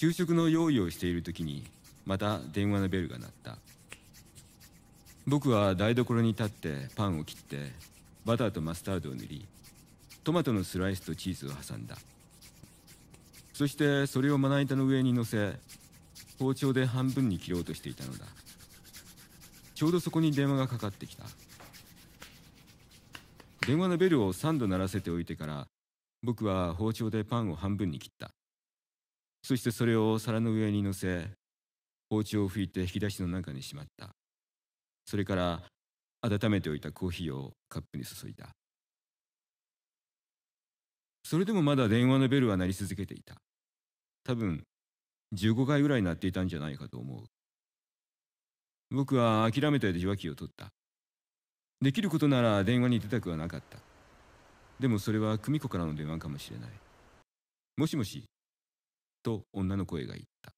給食の用意をしている時にまた電話のベルが鳴った僕は台所に立ってパンを切ってバターとマスタードを塗りトマトのスライスとチーズを挟んだそしてそれをまな板の上に乗せ包丁で半分に切ろうとしていたのだちょうどそこに電話がかかってきた電話のベルを3度鳴らせておいてから僕は包丁でパンを半分に切ったそしてそれを皿の上に乗せ包丁を拭いて引き出しの中にしまったそれから温めておいたコーヒーをカップに注いだそれでもまだ電話のベルは鳴り続けていた多分15回ぐらい鳴っていたんじゃないかと思う僕は諦めて受話器を取ったできることなら電話に出たくはなかったでもそれは久美子からの電話かもしれないもしもしと女の声が言った。